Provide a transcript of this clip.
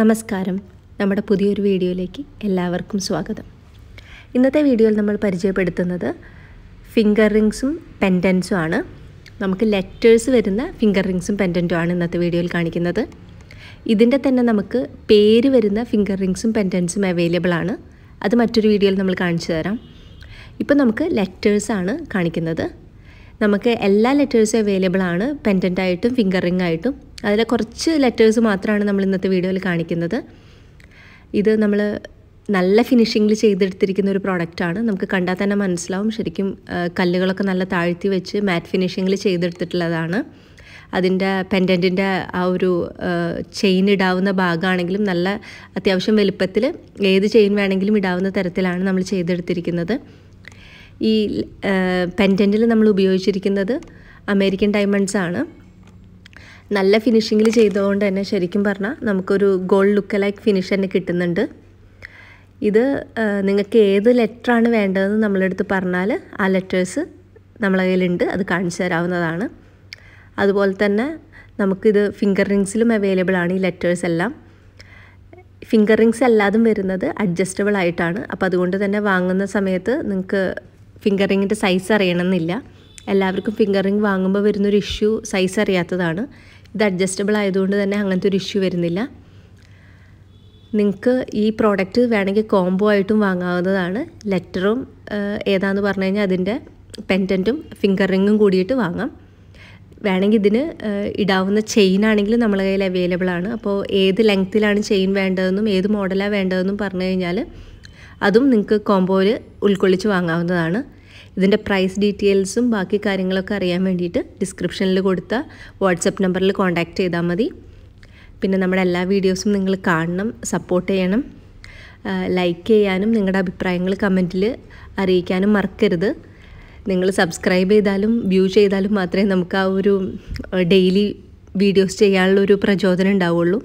നമസ്കാരം നമ്മുടെ പുതിയൊരു വീഡിയോയിലേക്ക് എല്ലാവർക്കും സ്വാഗതം ഇന്നത്തെ വീഡിയോയിൽ നമ്മൾ പരിചയപ്പെടുത്തുന്നത് ഫിംഗർ റിങ്സും പെൻഡൻസും ആണ് നമുക്ക് ലെറ്റേഴ്സ് വരുന്ന ഫിംഗർ റിങ്സും പെൻഡൻറ്റും ആണ് ഇന്നത്തെ വീഡിയോയിൽ കാണിക്കുന്നത് ഇതിൻ്റെ തന്നെ നമുക്ക് പേര് വരുന്ന ഫിംഗർ റിങ്സും പെൻഡൻസും അവൈലബിൾ ആണ് അത് മറ്റൊരു വീഡിയോയിൽ നമ്മൾ കാണിച്ചു തരാം ഇപ്പോൾ നമുക്ക് ലെറ്റേഴ്സാണ് കാണിക്കുന്നത് നമുക്ക് എല്ലാ ലെറ്റേഴ്സും അവൈലബിൾ ആണ് പെൻഡൻ്റ് ആയിട്ടും ഫിംഗർ റിംഗ് ആയിട്ടും അതിലെ കുറച്ച് ലെറ്റേഴ്സ് മാത്രമാണ് നമ്മൾ ഇന്നത്തെ വീഡിയോയിൽ കാണിക്കുന്നത് ഇത് നമ്മൾ നല്ല ഫിനിഷിങ്ങിൽ ചെയ്തെടുത്തിരിക്കുന്ന ഒരു പ്രോഡക്റ്റാണ് നമുക്ക് കണ്ടാൽ തന്നെ മനസ്സിലാവും ശരിക്കും കല്ലുകളൊക്കെ നല്ല താഴ്ത്തി വെച്ച് മാറ്റ് ഫിനിഷിങ്ങിൽ ചെയ്തെടുത്തിട്ടുള്ളതാണ് അതിൻ്റെ പെൻഡൻറ്റിൻ്റെ ആ ഒരു ചെയിൻ ഇടാവുന്ന ഭാഗമാണെങ്കിലും നല്ല അത്യാവശ്യം വലുപ്പത്തിൽ ഏത് ചെയിൻ വേണമെങ്കിലും ഇടാവുന്ന തരത്തിലാണ് നമ്മൾ ചെയ്തെടുത്തിരിക്കുന്നത് ഈ പെൻഡൻറ്റിൽ നമ്മൾ ഉപയോഗിച്ചിരിക്കുന്നത് അമേരിക്കൻ ഡയമണ്ട്സ് ആണ് നല്ല ഫിനിഷിങ്ങിൽ ചെയ്തുകൊണ്ട് തന്നെ ശരിക്കും പറഞ്ഞാൽ നമുക്കൊരു ഗോൾഡ് ലുക്ക് ലൈക്ക് ഫിനിഷ് തന്നെ കിട്ടുന്നുണ്ട് ഇത് നിങ്ങൾക്ക് ഏത് ലെറ്ററാണ് വേണ്ടതെന്ന് നമ്മളെടുത്ത് പറഞ്ഞാൽ ആ ലെറ്റേഴ്സ് നമ്മളെ കയ്യിലുണ്ട് അത് കാണിച്ചു തരാവുന്നതാണ് അതുപോലെ തന്നെ നമുക്കിത് ഫിംഗർ റിങ്സിലും അവൈലബിൾ ആണ് ഈ ലെറ്റേഴ്സ് എല്ലാം ഫിംഗർ റിങ്സ് അല്ലാതും വരുന്നത് അഡ്ജസ്റ്റബിൾ ആയിട്ടാണ് അപ്പോൾ അതുകൊണ്ട് തന്നെ വാങ്ങുന്ന സമയത്ത് നിങ്ങൾക്ക് ഫിംഗറിങ്ങിൻ്റെ സൈസ് അറിയണമെന്നില്ല എല്ലാവർക്കും ഫിംഗറിങ് വാങ്ങുമ്പോൾ വരുന്നൊരു ഇഷ്യൂ സൈസ് അറിയാത്തതാണ് ഇത് അഡ്ജസ്റ്റബിൾ ആയതുകൊണ്ട് തന്നെ അങ്ങനത്തെ ഒരു ഇഷ്യൂ വരുന്നില്ല നിങ്ങൾക്ക് ഈ പ്രോഡക്റ്റ് വേണമെങ്കിൽ കോംബോ ആയിട്ടും വാങ്ങാവുന്നതാണ് ലെറ്ററും ഏതാന്ന് പറഞ്ഞു കഴിഞ്ഞാൽ അതിൻ്റെ പെൻറ്റൻറ്റും ഫിംഗർ റിങ്ങും കൂടിയിട്ട് വാങ്ങാം വേണമെങ്കിൽ ഇതിന് ഇടാവുന്ന ചെയിൻ ആണെങ്കിലും നമ്മളെ കയ്യിൽ അവൈലബിൾ ആണ് അപ്പോൾ ഏത് ലെങ്ത്തിലാണ് ചെയിൻ വേണ്ടതെന്നും ഏത് മോഡലാണ് വേണ്ടതെന്നും പറഞ്ഞു കഴിഞ്ഞാൽ അതും നിങ്ങൾക്ക് കോംബോയിൽ ഉൾക്കൊള്ളിച്ച് വാങ്ങാവുന്നതാണ് ഇതിൻ്റെ പ്രൈസ് ഡീറ്റെയിൽസും ബാക്കി കാര്യങ്ങളൊക്കെ അറിയാൻ വേണ്ടിയിട്ട് ഡിസ്ക്രിപ്ഷനിൽ കൊടുത്ത വാട്സപ്പ് നമ്പറിൽ കോൺടാക്റ്റ് ചെയ്താൽ മതി പിന്നെ നമ്മുടെ എല്ലാ വീഡിയോസും നിങ്ങൾ കാണണം സപ്പോർട്ട് ചെയ്യണം ലൈക്ക് ചെയ്യാനും നിങ്ങളുടെ അഭിപ്രായങ്ങൾ കമൻറ്റിൽ അറിയിക്കാനും മറക്കരുത് നിങ്ങൾ സബ്സ്ക്രൈബ് ചെയ്താലും വ്യൂ ചെയ്താലും മാത്രമേ നമുക്ക് ആ ഒരു ഡെയിലി വീഡിയോസ് ചെയ്യാനുള്ള ഒരു പ്രചോദനം ഉണ്ടാവുള്ളൂ